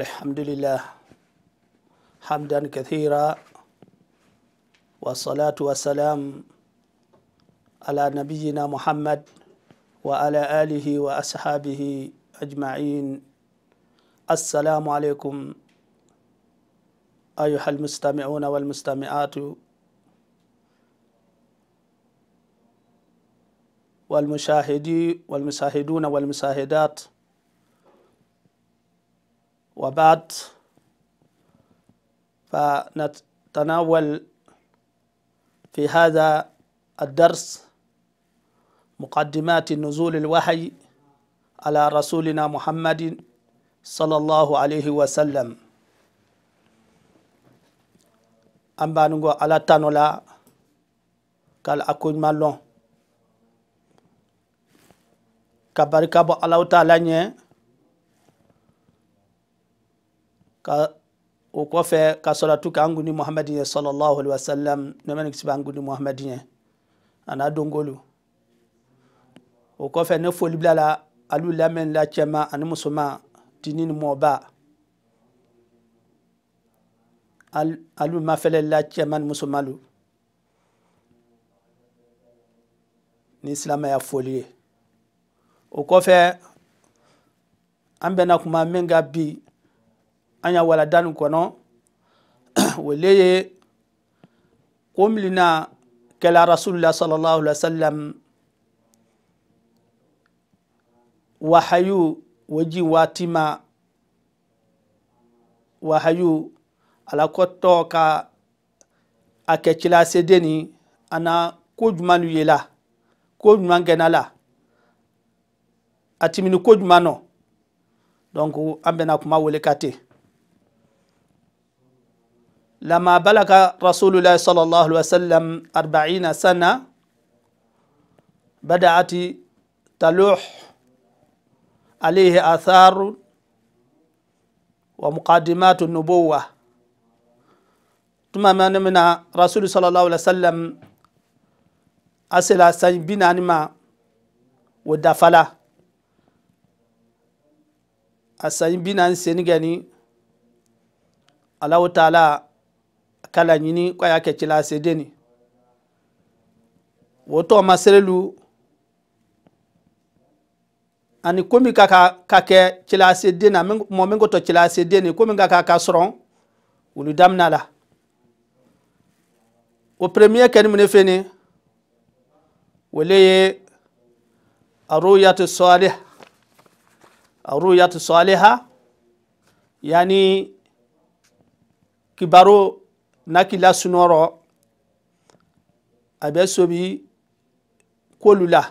الحمد لله حمدا كثيرا والصلاة والسلام على نبينا محمد وعلى آله وأصحابه أجمعين السلام عليكم أيها المستمعون والمستمعات والمشاهدي والمشاهدون والمشاهدات وبعد فنتناول في هذا الدرس مقدمات نزول الوحي على رسولنا محمد صلى الله عليه وسلم أما ala tanola kal akuñma lon ka barika bo alaw taala ka o kɔfɛ ka sɔrɔtu k'an gundi muhamadu ye sɔlɔlɔhu alayhi wa sallam nɛmɛ ni kisi b'an gundi muhamadu ye a n'a donkolu o kɔfɛ ne foli bila la alu lamɛn la cɛma ani musoma tini ni mɔba alu mafɛlɛ la cɛma ni musoma lu ni silamɛya foli ye o kɔfɛ an bɛna kuma min ka bi an y'a wala danu nin kɔnɔ wale ye ko milina kɛla rasulila sallallahu alaihi wasallam wahayu waji watima wahayu ala kɔtɔ ka a kɛ ana ko juman yela ko juman kɛna la a timini ko juman nɔ donc an bena kuma wele ka لما بلغ رسول الله صلى الله عليه وسلم أربعين سنة بدأت تلوح عليه آثار ومقدمات النبوة ثم من من رسول صلى الله عليه وسلم أسلا سنبين أنما ودفلا أسنبين أن سنغني الله تعالى kala ɲini ko a y'a kɛ cilaase deni wo tɔgɔma serelu ani komi ka ka kɛ cilaase den na mɔ min kotɔ cilaase den ni komi ka ka ka sɔrɔn wulu damina la o premier kɛni mine feni wole ye aruyatu salih aruyatu saliha yani kibaru. nakila sunɔrɔ a bɛ sobi kolu la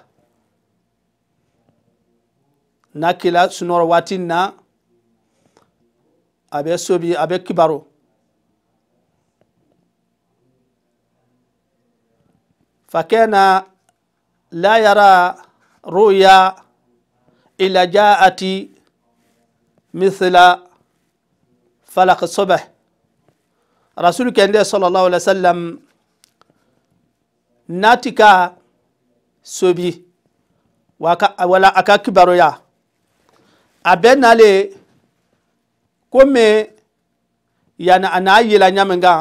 nakila sunɔrɔ waati na a bɛ sobi a bɛ kibaro فكان لا يرى رؤيا إلا جاءت مثل فلق الصبح rasulu kende sallallahu alaihi wasallam natika sobi wala aka kibaroya a bɛ nale kome yani a naa yela ɲamin kan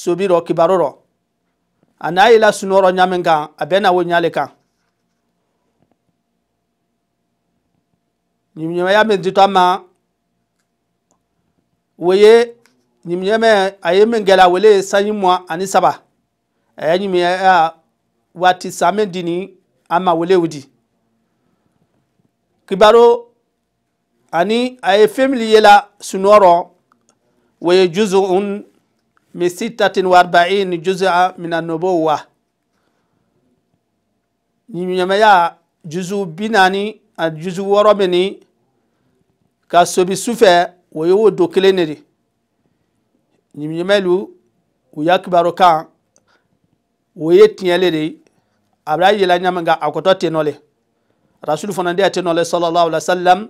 sobi rɔ kibaro rɔ a naa yela sunɔrɔ ɲamin kan a bɛ na wo ɲale kan ɲumaya min ditɔ ma wo ye ɲimiyɛmɛ a ye min gɛlɛ wele ye sanji mua ani saba a ye ɲimiyɛya waati same dini a ma welew di kibaro ani a ye fɛn min yela sunɔrɔ o ye juzuun min sittatin wa arba'in juzua min annubuwa ɲimiyɛmɛya juzu bi naani a juzu wɔɔrɔ min ka sobi sufɛ o ye o do kelen de de ñimñimelu u yakibaro kan wo ye tiɲɛ le de a bɛ yɛlɛ ɲama nka a kɔtɔ tɛ nɔ le rasulu fana de tɛ nɔ le sallallahu alaihi wa sallam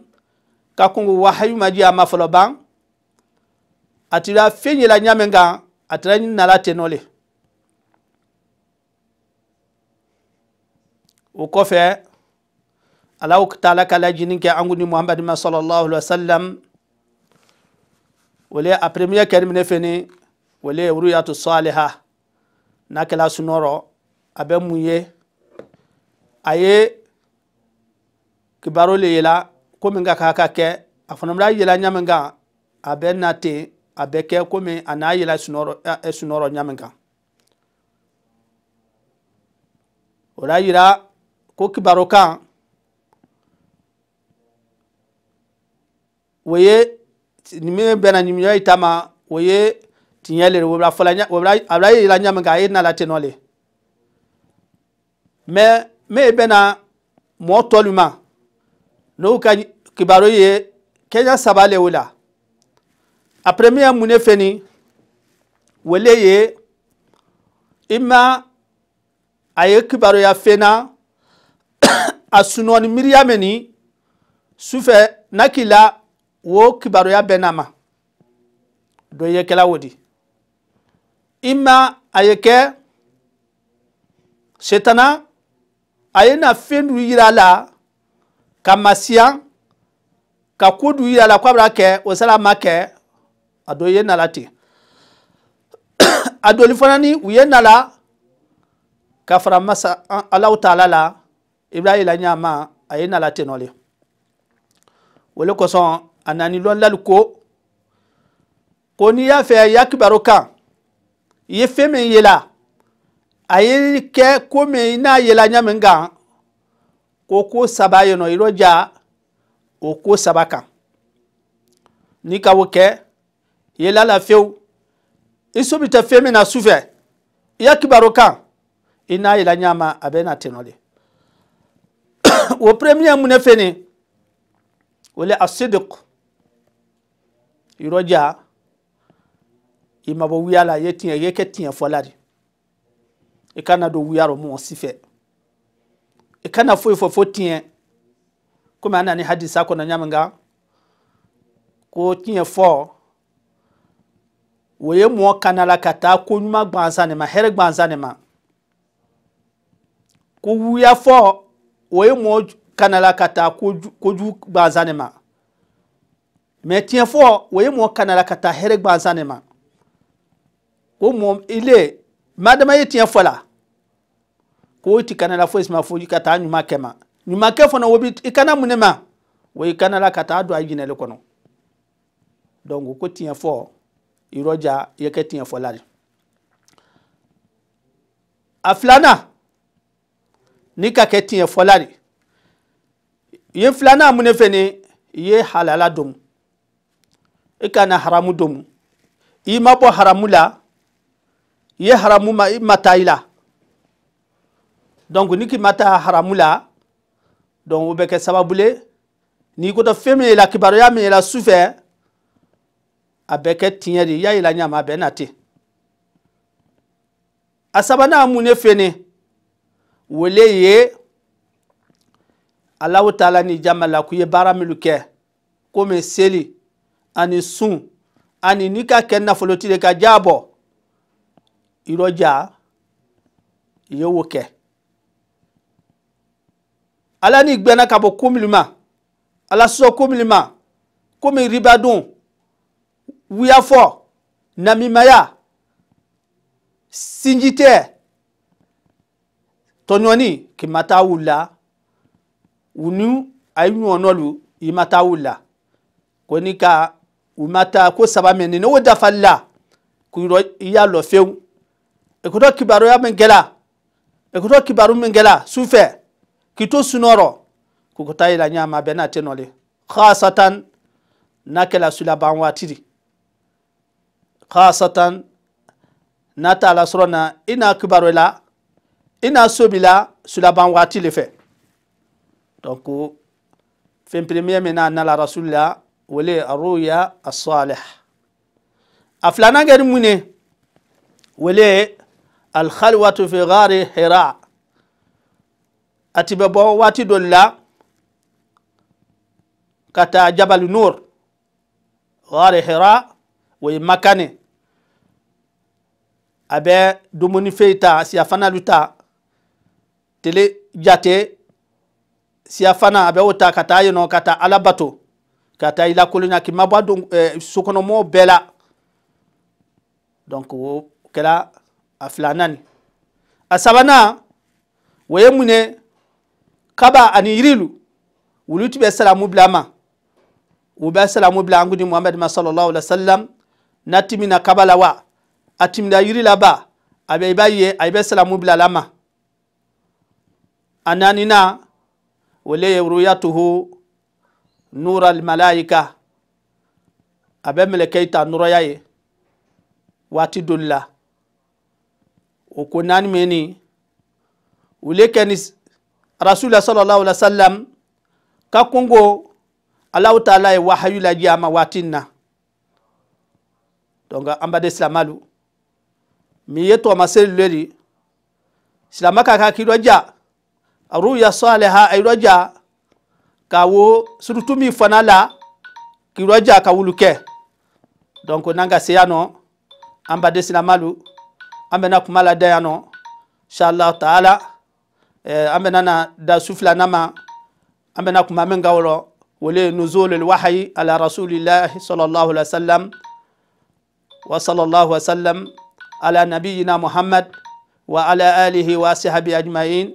ka kungu wahayu ma di a ma fɔlɔ ban a tira fɛn yɛlɛ ɲama kan a tira nala tɛ nɔ le o kɔfɛ alaw taala ka lajini kɛ an ko ni muhammadu ma sallallahu alaihi wa sallam wale a premier kɛri mine feni wale ruyatu saliha n'a kɛla sunɔrɔ a bɛ mun ye a ye kibaro le yela ko min ka k'a ka kɛ a fana bɛ yela ɲa min kan a bɛ na ten a bɛ kɛ komi a n'a yela sunɔrɔ sunɔrɔ ɲa min kan o la yira ko kibaro kan o ye min bɛnna nin yɔrɔ ta ma o ye tiɲɛ le wobla fɔla wobla a bila yira ɲami kan a ye na la ten nɔ le mɛ min bɛnna mɔɔ tɔlu ma n'o ka kibaru ye kɛɲɛ saba le o la après min ye mun ne fɛ ni o le ye i ma a ye kibaruya fɛn na a sunɔni miiriya mɛn nin sufɛ n'a k'i la wo kibaruya bɛɛ n'a ma dɔ ye kɛla o di i ma a ye kɛ setana a ye na fɛn dɔ yira a la ka masiya ka ko dɔ yira a la k'a bɛ na kɛ o sara a ma kɛ a dɔ ye na ten a dɔli fana ni u ye na ka fara masa alaw ta ala la i bɛ na yɛlɛ ɲɛ a ye na ten nɔ le o le kosɔn ananilɔlali ko ko n'i y'a fɛ i y'a kibaru kan i ye fɛn min ye a ye kɛ ko min n'a ye la ɲɛ min kan ko ko saba yen nɔ ja o ko saba kan n'i ka o kɛ i ye fewu i so bi tɛ fɛn min na sufɛ i y'a kibaru kan i n'a ye la ma a bɛ na ten nɔ de o premier mun ne fɛ nin o le asidik ìrọ́jà ìmàbọ̀ wia la yɛ teɛ yɛ kɛ teɛ fɔ la de i kana do wia rɔ mɔɔ si i kana foyi fɔ fo teɛ komi a nani hadisa kɔnɔ ɲami kan ko teɛ fɔ o ye mɔɔ kana la ka taa ko ɲuman gbansan ne ma hɛrɛ gbansan ne ma ko wuya fɔ o ye mɔɔ kana la ka taa ko jugu gbansan ne ma mɛ tiɲɛfɔ o ye kana la ka taa hɛrɛ gbansan ne ma ko mɔ ile madama ye tiɲɛ fɔ la ko i ti kanala foyi si ma fo ka taa ɲuman kɛ ma ɲuman kɛ fana o bi i kana mun ne ma o i kanala ka taa don a jinɛli kɔnɔ donc ko tiɲɛ fɔ irɔja i ye kɛ tiɲɛ fɔla de a filanan ni ka kɛ tiɲɛ fɔla de i ye filanan mun de fɛ ni i ye halala domu i e kana haramu domu i ma bɔ haramu la i ye haramu ma i mata i la donc ni k'i mata haramu la donc o bɛ kɛ sababu le n'i ko dɔ fɛn min ye la kibaruya min ye la sufɛ a bɛ kɛ tiɲɛ de i y'a yɛlɛ ɲama a bɛ na ten a sabanan mun ne fɛnɛ wele ye alahu taala ni jama la k'u ye baara minnu kɛ komi seli. ani sun ani ni ka kɛ nafolotire ka jaa bɔ irɔja yewo kɛ ala ni gbɛna ka bɔ komilima ala sɔ komilima komi ribadun wuyafɔ namimaya sinjitɛ tɔɲɔni kimata wula wunu ayi ɲɔnɔlu imata wula ko ka umata ko saba mɛ ni ne wo dafalila kuyɔrɔ i y'a lɔ fewu ekutɔ kibaruya min kɛla ekutɔ kibaru min kɛla sufɛ k'i to sunɔrɔ k'u ta yira ɲaama bɛɛ n'a tɛ nɔle khasatan n'a kɛla sulaban waati de khasatan n'a taala sɔrɔ na i n'a kibaru la i n'a so bi la sulaban waati le fɛ donc fɛn premier min n'a nala rasulila wole arruya asalih a filanan kɛri mun ne wole alhalwatu fi ghari hira a ti bɛ bɔ waati dɔ la ka taa jabal nur ghari hira o ye maka ne a bɛ dumunifɛn ta siyafanalu ta tele jate siyafana a bɛ o ta ka taa yen nɔ ka taa ala ka taa i lakolonya k'i ma eh, a don sokɔnɔmɔgɔw bɛɛ la donc o kɛra a filanan ni a sabanan o ye mun ye kaba ani yirilu wulu ti bɛ salamu bila a ma u bɛ salamu bila an ko di muhamadu wa sallam n'a timina kaba la wa a timina yiri la ba a bɛ i b'a ye a bɛ salamu bila a la ma a na o le ye ruyatuhu. nura almalaika abe bɛ mɛlɛkɛ ta nɔrɔya ye waati doli la o ko naani min ni ka kungo alahu taala ye wahayu la jiama ma na donc an silamalu mi ye tɔgɔmaseli leli silama ka ka aruya ja saliha a ja kawo surutumi fana la kiroja ka wulu kɛ donc n'an ka se yan nɔ an baden silamalu an bɛna kuma la da yan nɔ inshallah taala eh, an bɛna na da su filanan ma an bɛna kuma min kan wɔrɔ wale nuzulul wahayi ala rasulillahi sallallahu alaihi wa sallam wa sallallahu alaihi wa sallam ala nabiyina muhammad wa ala alihi wa sahabi ajma'in.